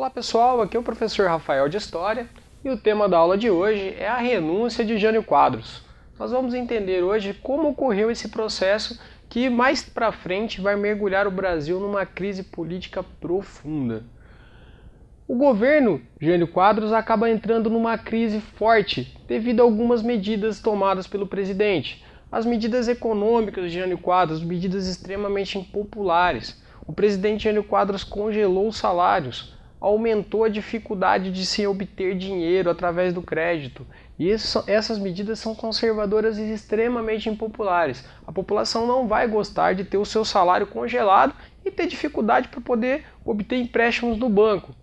Olá pessoal, aqui é o professor Rafael de História e o tema da aula de hoje é a renúncia de Jânio Quadros. Nós vamos entender hoje como ocorreu esse processo que mais para frente vai mergulhar o Brasil numa crise política profunda. O governo Jânio Quadros acaba entrando numa crise forte devido a algumas medidas tomadas pelo presidente. As medidas econômicas de Jânio Quadros, medidas extremamente impopulares. O presidente Jânio Quadros congelou os salários, aumentou a dificuldade de se obter dinheiro através do crédito. E isso, essas medidas são conservadoras e extremamente impopulares. A população não vai gostar de ter o seu salário congelado e ter dificuldade para poder obter empréstimos do banco.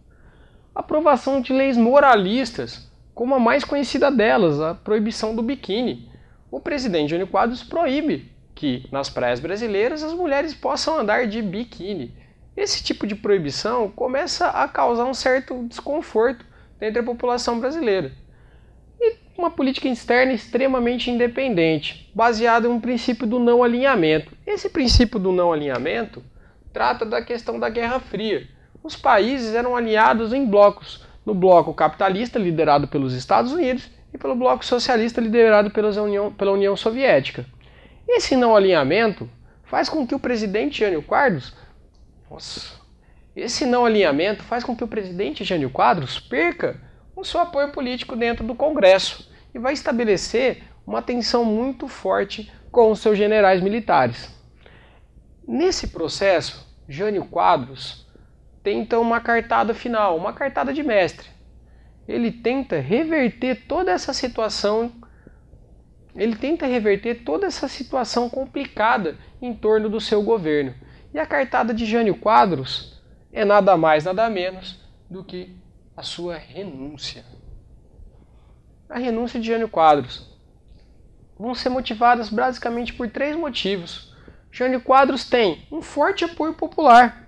Aprovação de leis moralistas, como a mais conhecida delas, a proibição do biquíni. O presidente Jânio Quadros proíbe que nas praias brasileiras as mulheres possam andar de biquíni. Esse tipo de proibição começa a causar um certo desconforto entre a população brasileira. E uma política externa extremamente independente, baseada no princípio do não alinhamento. Esse princípio do não alinhamento trata da questão da Guerra Fria. Os países eram aliados em blocos, no bloco capitalista liderado pelos Estados Unidos e pelo bloco socialista liderado União, pela União Soviética. Esse não alinhamento faz com que o presidente Jânio Quadros nossa. Esse não alinhamento faz com que o presidente Jânio Quadros perca o seu apoio político dentro do Congresso e vai estabelecer uma tensão muito forte com os seus generais militares. Nesse processo, Jânio Quadros tenta uma cartada final, uma cartada de mestre. Ele tenta reverter toda essa situação, ele tenta reverter toda essa situação complicada em torno do seu governo e a cartada de Jânio Quadros é nada mais, nada menos do que a sua renúncia. A renúncia de Jânio Quadros vão ser motivadas basicamente por três motivos. Jânio Quadros tem um forte apoio popular.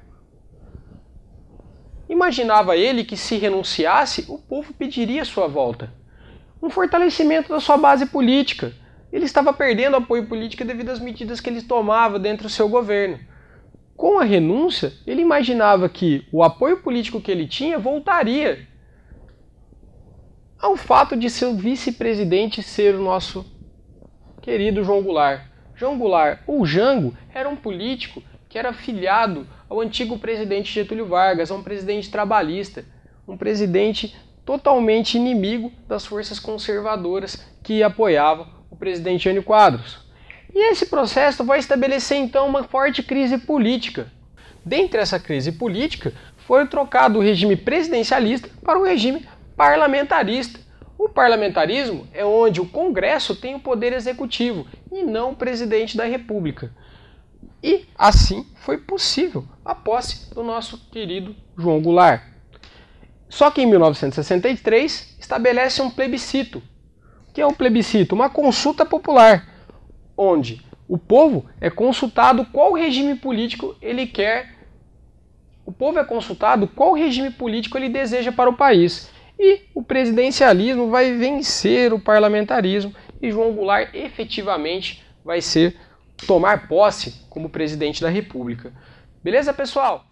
Imaginava ele que se renunciasse, o povo pediria sua volta. Um fortalecimento da sua base política. Ele estava perdendo apoio político devido às medidas que ele tomava dentro do seu governo. Com a renúncia, ele imaginava que o apoio político que ele tinha voltaria ao fato de seu vice-presidente ser o nosso querido João Goulart. João Goulart, ou Jango, era um político que era filiado ao antigo presidente Getúlio Vargas, a um presidente trabalhista, um presidente totalmente inimigo das forças conservadoras que apoiavam o presidente Jânio Quadros. E esse processo vai estabelecer então uma forte crise política. Dentre essa crise política, foi trocado o regime presidencialista para o regime parlamentarista. O parlamentarismo é onde o Congresso tem o poder executivo e não o presidente da República. E assim foi possível a posse do nosso querido João Goulart. Só que em 1963 estabelece um plebiscito, que é um plebiscito, uma consulta popular, onde o povo é consultado qual regime político ele quer. O povo é consultado qual regime político ele deseja para o país. E o presidencialismo vai vencer o parlamentarismo e João Goulart efetivamente vai ser tomar posse como presidente da República. Beleza, pessoal?